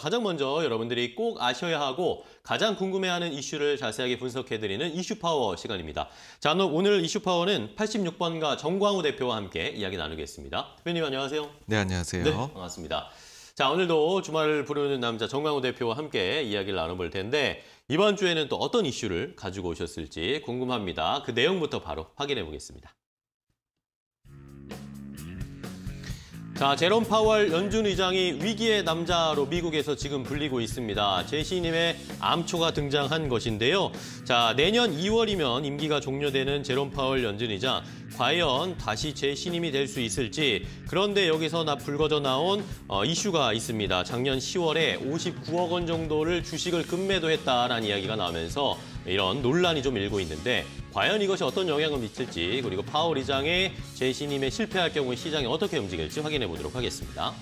가장 먼저 여러분들이 꼭 아셔야 하고 가장 궁금해하는 이슈를 자세하게 분석해드리는 이슈파워 시간입니다. 자, 오늘 이슈파워는 86번가 정광우 대표와 함께 이야기 나누겠습니다. 대표님 안녕하세요. 네, 안녕하세요. 네, 반갑습니다. 자, 오늘도 주말을 부르는 남자 정광우 대표와 함께 이야기를 나눠볼 텐데 이번 주에는 또 어떤 이슈를 가지고 오셨을지 궁금합니다. 그 내용부터 바로 확인해 보겠습니다. 자, 제롬 파월 연준 의장이 위기의 남자로 미국에서 지금 불리고 있습니다. 제시님의 암초가 등장한 것인데요. 자, 내년 2월이면 임기가 종료되는 제롬 파월 연준 의장. 과연 다시 제신임이 될 수 있을지 그런데 여기서 나 불거져 나온 어, 이슈가 있습니다. 작년 10월에 59억 원 정도를 주식을 급매도했다라는 이야기가 나오면서 이런 논란이 좀 일고 있는데 과연 이것이 어떤 영향을 미칠지 그리고 파월 의장의 제신임에 실패할 경우에 시장이 어떻게 움직일지 확인해 보도록 하겠습니다.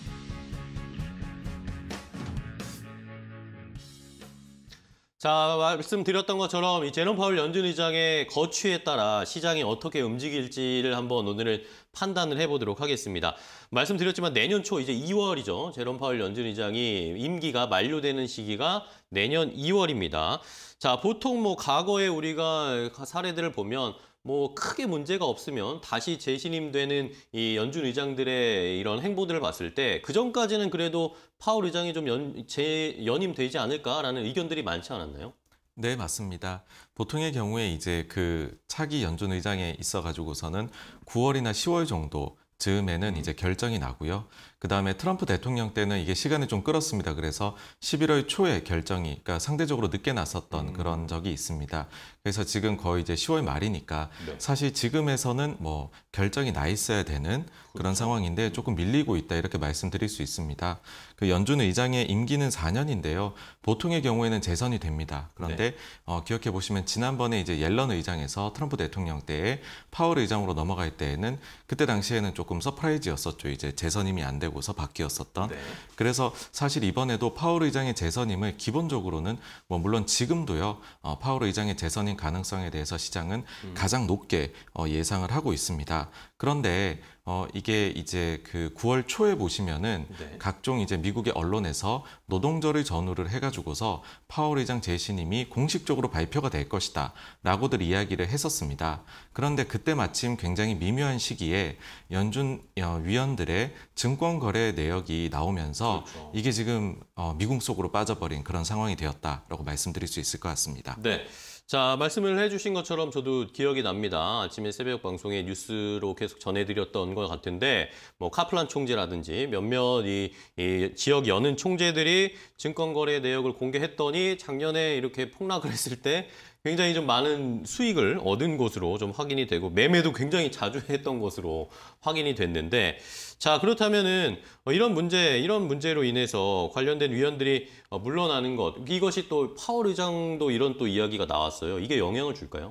자 말씀드렸던 것처럼 이 제롬 파울 연준 의장의 거취에 따라 시장이 어떻게 움직일지를 한번 오늘은 판단을 해보도록 하겠습니다. 말씀드렸지만 내년 초 이제 2월이죠. 제롬 파울 연준 의장이 임기가 만료되는 시기가 내년 2월입니다. 자 보통 뭐 과거에 우리가 사례들을 보면 뭐 크게 문제가 없으면 다시 재신임되는 이 연준 의장들의 이런 행보들을 봤을 때 그전까지는 그래도 파월 의장이 좀 연, 재, 연임되지 않을까라는 의견들이 많지 않았나요? 네, 맞습니다. 보통의 경우에 이제 그 차기 연준 의장에 있어 가지고서는 9월이나 10월 정도 즈음에는 이제 결정이 나고요. 그 다음에 트럼프 대통령 때는 이게 시간을좀 끌었습니다. 그래서 11월 초에 결정이, 그러니까 상대적으로 늦게 났었던 음. 그런 적이 있습니다. 그래서 지금 거의 이제 10월 말이니까 네. 사실 지금에서는 뭐 결정이 나 있어야 되는 그렇죠. 그런 상황인데 조금 밀리고 있다 이렇게 말씀드릴 수 있습니다. 그 연준 의장의 임기는 4년인데요. 보통의 경우에는 재선이 됩니다. 그런데 네. 어, 기억해 보시면 지난번에 이제 옐런 의장에서 트럼프 대통령 때에 파월 의장으로 넘어갈 때에는 그때 당시에는 조금 서프라이즈였었죠. 이제 재선임이 안 되고 되고서 바뀌었었던. 네. 그래서 사실 이번에도 파월 의장의 재선임을 기본적으로는 뭐 물론 지금도요. 어, 파월 의장의 재선임 가능성에 대해서 시장은 음. 가장 높게 어, 예상을 하고 있습니다. 그런데 어, 이게 이제 그 9월 초에 보시면은 네. 각종 이제 미국의 언론에서 노동절의 전후를 해가지고서 파월 의장 재신임이 공식적으로 발표가 될 것이다 라고들 이야기를 했었습니다. 그런데 그때 마침 굉장히 미묘한 시기에 연준 어, 위원들의 증권거래 내역이 나오면서 그렇죠. 이게 지금 어, 미국 속으로 빠져버린 그런 상황이 되었다라고 말씀드릴 수 있을 것 같습니다. 네. 자, 말씀을 해주신 것처럼 저도 기억이 납니다. 아침에 새벽 방송에 뉴스로 계속 전해드렸던 것 같은데, 뭐, 카플란 총재라든지 몇몇 이, 이 지역 여는 총재들이 증권거래 내역을 공개했더니 작년에 이렇게 폭락을 했을 때 굉장히 좀 많은 수익을 얻은 것으로 좀 확인이 되고 매매도 굉장히 자주 했던 것으로 확인이 됐는데 자 그렇다면은 이런 문제 이런 문제로 인해서 관련된 위원들이 어, 물러나는 것 이것이 또 파월 의장도 이런 또 이야기가 나왔어요 이게 영향을 줄까요?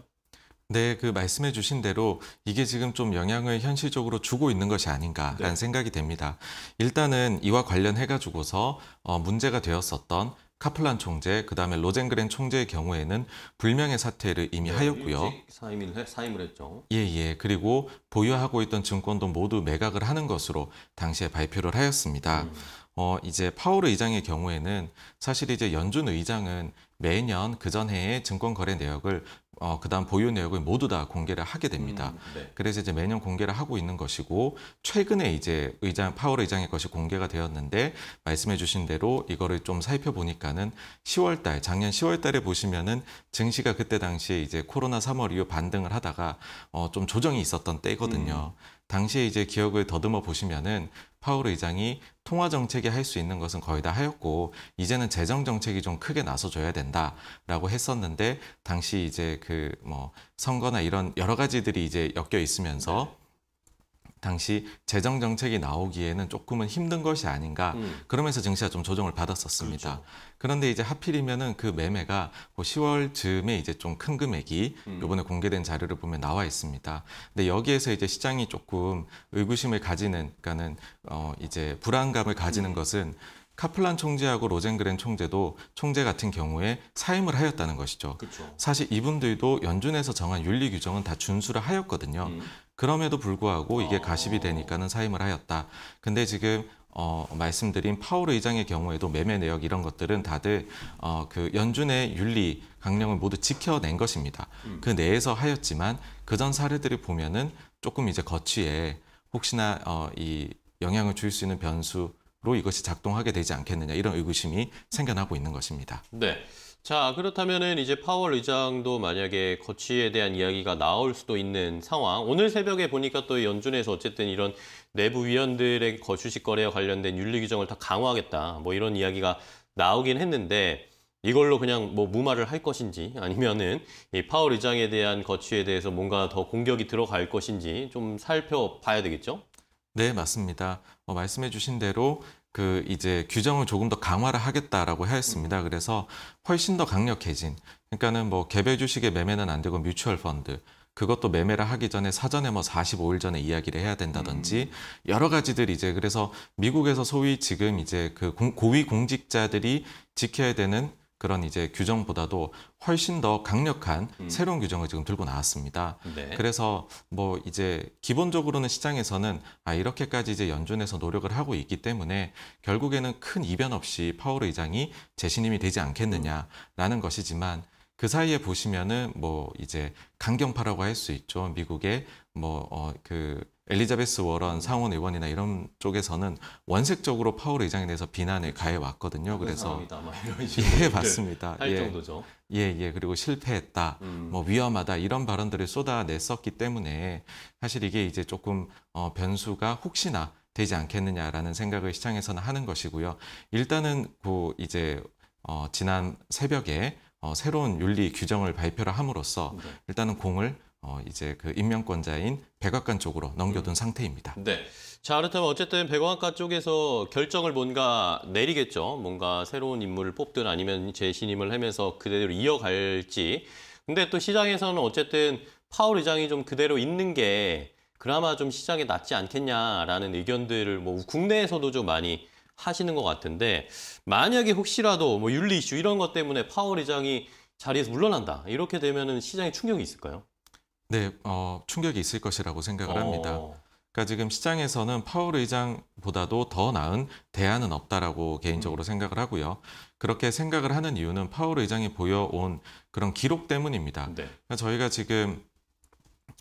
네, 그 말씀해 주신 대로 이게 지금 좀 영향을 현실적으로 주고 있는 것이 아닌가라는 네. 생각이 됩니다. 일단은 이와 관련해 가지고서 어, 문제가 되었었던 카플란 총재, 그 다음에 로젠그랜 총재의 경우에는 불명예 사퇴를 이미 네, 하였고요. 사임을, 사임을 했죠. 예, 예. 그리고 보유하고 있던 증권도 모두 매각을 하는 것으로 당시에 발표를 하였습니다. 음. 어, 이제 파울 의장의 경우에는 사실 이제 연준 의장은 매년 그 전해의 증권거래 내역을 어, 그다음 보유 내역을 모두 다 공개를 하게 됩니다. 음, 네. 그래서 이제 매년 공개를 하고 있는 것이고 최근에 이제 의장 파월 의장의 것이 공개가 되었는데 말씀해주신 대로 이거를 좀 살펴보니까는 10월달 작년 10월달에 보시면은 증시가 그때 당시에 이제 코로나 3월 이후 반등을 하다가 어, 좀 조정이 있었던 때거든요. 음. 당시에 이제 기억을 더듬어 보시면은 파월 의장이 통화 정책이 할 수 있는 것은 거의 다 하였고 이제는 재정 정책이 좀 크게 나서줘야 된다라고 했었는데 당시 이제 그 뭐 선거나 이런 여러 가지들이 이제 엮여 있으면서 네. 당시 재정 정책이 나오기에는 조금은 힘든 것이 아닌가 음. 그러면서 증시가 좀 조정을 받았었습니다. 그렇죠. 그런데 이제 하필이면은 그 매매가 뭐 10월 즈음에 이제 좀 큰 금액이 음. 이번에 공개된 자료를 보면 나와 있습니다. 근데 여기에서 이제 시장이 조금 의구심을 가지는 그러니까는 어 이제 불안감을 가지는 음. 것은 카플란 총재하고 로젠그렌 총재도 총재 같은 경우에 사임을 하였다는 것이죠. 그쵸. 사실 이분들도 연준에서 정한 윤리 규정은 다 준수를 하였거든요. 음. 그럼에도 불구하고 이게 어. 가십이 되니까는 사임을 하였다. 근데 지금 어, 말씀드린 파월 의장의 경우에도 매매 내역 이런 것들은 다들 어, 그 연준의 윤리 강령을 모두 지켜낸 것입니다. 음. 그 내에서 하였지만 그 전 사례들을 보면은 조금 이제 거취에 혹시나 어, 이 영향을 줄 수 있는 변수로 이것이 작동하게 되지 않겠느냐 이런 의구심이 생겨나고 있는 것입니다. 네. 자, 그렇다면은 이제 파월 의장도 만약에 거치에 대한 이야기가 나올 수도 있는 상황. 오늘 새벽에 보니까 또 연준에서 어쨌든 이런 내부 위원들의 거주식 거래와 관련된 윤리 규정을 다 강화하겠다. 뭐 이런 이야기가 나오긴 했는데 이걸로 그냥 뭐 무마를 할 것인지 아니면은 이 파월 의장에 대한 거취에 대해서 뭔가 더 공격이 들어갈 것인지 좀 살펴봐야 되겠죠? 네, 맞습니다. 어, 뭐 말씀해 주신 대로 그 이제 규정을 조금 더 강화를 하겠다라고 하였습니다. 그래서 훨씬 더 강력해진 그러니까는 뭐 개별 주식의 매매는 안 되고 뮤추얼 펀드 그것도 매매를 하기 전에 사전에 뭐 45일 전에 이야기를 해야 된다든지 음. 여러 가지들 이제 그래서 미국에서 소위 지금 이제 그 고위 공직자들이 지켜야 되는 그런 이제 규정보다도 훨씬 더 강력한 음. 새로운 규정을 지금 들고 나왔습니다. 네. 그래서 뭐 이제 기본적으로는 시장에서는 아 이렇게까지 이제 연준에서 노력을 하고 있기 때문에 결국에는 큰 이변 없이 파월 의장이 재신임이 되지 않겠느냐라는 음. 것이지만 그 사이에 보시면은 뭐 이제 강경파라고 할 수 있죠. 미국의 뭐어그 엘리자베스 워런 상원 의원이나 이런 쪽에서는 원색적으로 파월 의장에 대해서 비난을 가해 왔거든요. 어, 그래서 예 맞습니다. 할 예, 정도죠. 예예 예. 그리고 실패했다, 음. 뭐 위험하다 이런 발언들을 쏟아냈었기 때문에 사실 이게 이제 조금 어, 변수가 혹시나 되지 않겠느냐라는 생각을 시장에서는 하는 것이고요. 일단은 그 이제 어, 지난 새벽에 어, 새로운 윤리 규정을 발표를 함으로써 네. 일단은 공을 어, 이제 그 임명권자인 백악관 쪽으로 넘겨둔 음. 상태입니다. 네. 자, 그렇다면 어쨌든 백악관 쪽에서 결정을 뭔가 내리겠죠. 뭔가 새로운 인물을 뽑든 아니면 재신임을 하면서 그대로 이어갈지. 근데 또 시장에서는 어쨌든 파월 의장이 좀 그대로 있는 게 그나마 좀 시장에 낫지 않겠냐라는 의견들을 뭐 국내에서도 좀 많이 하시는 것 같은데 만약에 혹시라도 뭐 윤리 이슈 이런 것 때문에 파월 의장이 자리에서 물러난다 이렇게 되면은 시장에 충격이 있을까요? 네, 어, 충격이 있을 것이라고 생각을 합니다. 어. 그러니까 지금 시장에서는 파월 의장보다도 더 나은 대안은 없다라고 개인적으로 음. 생각을 하고요. 그렇게 생각을 하는 이유는 파월 의장이 보여온 그런 기록 때문입니다. 네. 그러니까 저희가 지금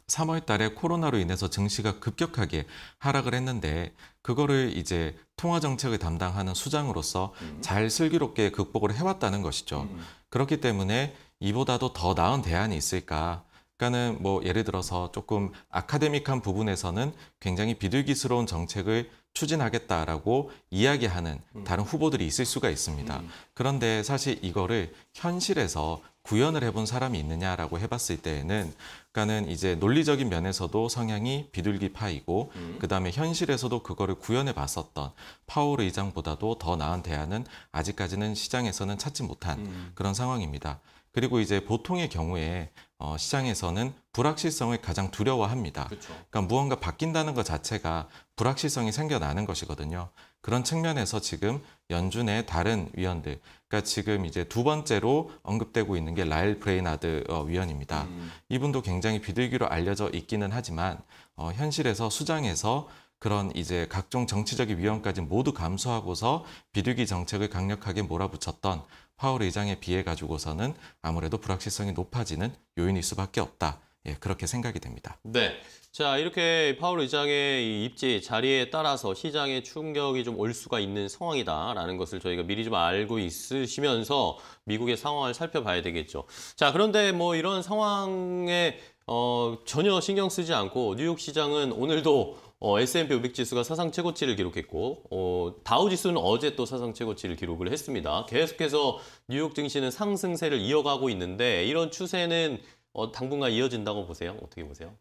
3월 달에 코로나로 인해서 증시가 급격하게 하락을 했는데 그거를 이제 통화 정책을 담당하는 수장으로서 음. 잘 슬기롭게 극복을 해왔다는 것이죠. 음. 그렇기 때문에 이보다도 더 나은 대안이 있을까? 그러니까는 뭐 예를 들어서 조금 아카데믹한 부분에서는 굉장히 비둘기스러운 정책을 추진하겠다라고 이야기하는 음. 다른 후보들이 있을 수가 있습니다. 음. 그런데 사실 이거를 현실에서 구현을 해본 사람이 있느냐라고 해봤을 때에는 그러니까는 이제 논리적인 면에서도 성향이 비둘기파이고 음. 그다음에 현실에서도 그거를 구현해 봤었던 파월 의장보다도 더 나은 대안은 아직까지는 시장에서는 찾지 못한 그런 상황입니다. 그리고 이제 보통의 경우에 어, 시장에서는 불확실성을 가장 두려워합니다. 그쵸. 그렇죠. 그러니까 무언가 바뀐다는 것 자체가 불확실성이 생겨나는 것이거든요. 그런 측면에서 지금 연준의 다른 위원들, 그러니까 지금 이제 두 번째로 언급되고 있는 게 라일 브레이나드 어, 위원입니다. 음. 이분도 굉장히 비둘기로 알려져 있기는 하지만 어, 현실에서 수장에서 그런 이제 각종 정치적인 위험까지 모두 감수하고서 비둘기 정책을 강력하게 몰아붙였던 파월 의장에 비해 가지고서는 아무래도 불확실성이 높아지는 요인일 수밖에 없다. 예, 그렇게 생각이 됩니다. 네. 자, 이렇게 파월 의장의 입지 자리에 따라서 시장의 충격이 좀 올 수가 있는 상황이다라는 것을 저희가 미리 좀 알고 있으시면서 미국의 상황을 살펴봐야 되겠죠. 자, 그런데 뭐 이런 상황에 어, 전혀 신경 쓰지 않고 뉴욕 시장은 오늘도 어, S&P 500 지수가 사상 최고치를 기록했고 어, 다우 지수는 어제 또 사상 최고치를 기록을 했습니다. 계속해서 뉴욕 증시는 상승세를 이어가고 있는데 이런 추세는 어, 당분간 이어진다고 보세요? 어떻게 보세요?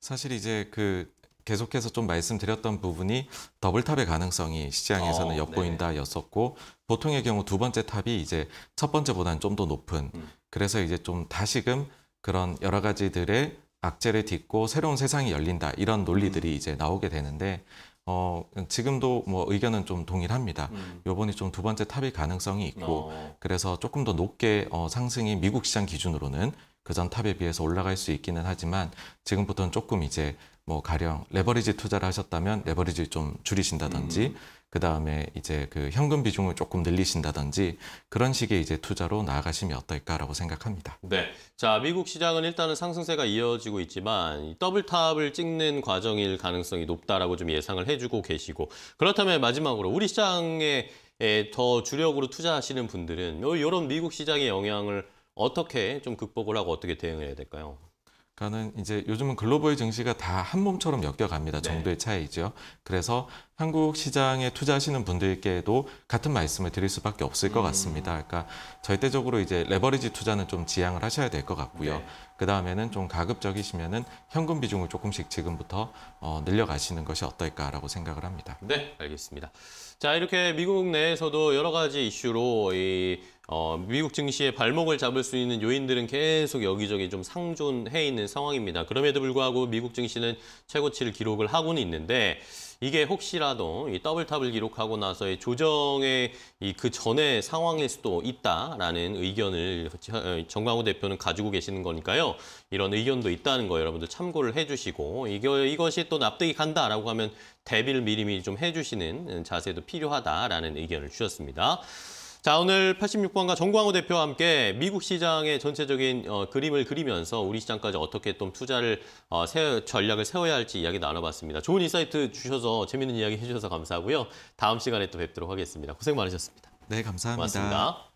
사실 이제 그 계속해서 좀 말씀드렸던 부분이 더블탑의 가능성이 시장에서는 어, 네. 엿보인다였었고 보통의 경우 두 번째 탑이 이제 첫 번째보다는 좀 더 높은 음. 그래서 이제 좀 다시금 그런 여러 가지들의 악재를 딛고 새로운 세상이 열린다 이런 논리들이 음. 이제 나오게 되는데 어, 지금도 뭐 의견은 좀 동일합니다. 요번이 음. 좀두 번째 탑의 가능성이 있고 어. 그래서 조금 더 높게 어, 상승이 미국 시장 기준으로는 그 전 탑에 비해서 올라갈 수 있기는 하지만 지금부터는 조금 이제 뭐 가령 레버리지 투자를 하셨다면 레버리지 좀 줄이신다든지 음. 그 다음에 이제 그 현금 비중을 조금 늘리신다든지 그런 식의 이제 투자로 나아가시면 어떨까라고 생각합니다. 네. 자, 미국 시장은 일단은 상승세가 이어지고 있지만 더블탑을 찍는 과정일 가능성이 높다라고 좀 예상을 해주고 계시고 그렇다면 마지막으로 우리 시장에 더 주력으로 투자하시는 분들은 이런 미국 시장의 영향을 어떻게 좀 극복을 하고 어떻게 대응해야 될까요? 그러니까는 이제 요즘은 글로벌 증시가 다 한 몸처럼 엮여갑니다. 네. 정도의 네. 차이죠. 그래서 한국 시장에 투자하시는 분들께도 같은 말씀을 드릴 수밖에 없을 것 음. 같습니다. 그러니까 절대적으로 이제 레버리지 투자는 좀 지양을 하셔야 될 것 같고요. 네. 그 다음에는 좀 가급적이시면은 현금 비중을 조금씩 지금부터 어, 늘려가시는 것이 어떨까라고 생각을 합니다. 네, 알겠습니다. 자, 이렇게 미국 내에서도 여러 가지 이슈로 이 어, 미국 증시의 발목을 잡을 수 있는 요인들은 계속 여기저기 좀 상존해 있는 상황입니다. 그럼에도 불구하고 미국 증시는 최고치를 기록을 하고는 있는데 이게 혹시라도 이 더블탑을 기록하고 나서의 조정의 이 그 전의 상황일 수도 있다라는 의견을 어, 정광호 대표는 가지고 계시는 거니까요. 이런 의견도 있다는 거 여러분들 참고를 해주시고 이거 이것이 또 납득이 간다라고 하면 대비를 미리미리 좀 해주시는 자세도 필요하다라는 의견을 주셨습니다. 자 오늘 86번가 정광호 대표와 함께 미국 시장의 전체적인 어, 그림을 그리면서 우리 시장까지 어떻게 좀 투자를 어, 세, 전략을 세워야 할지 이야기 나눠봤습니다. 좋은 인사이트 주셔서 재밌는 이야기 해주셔서 감사하고요. 다음 시간에 또 뵙도록 하겠습니다. 고생 많으셨습니다. 네 감사합니다. 고맙습니다.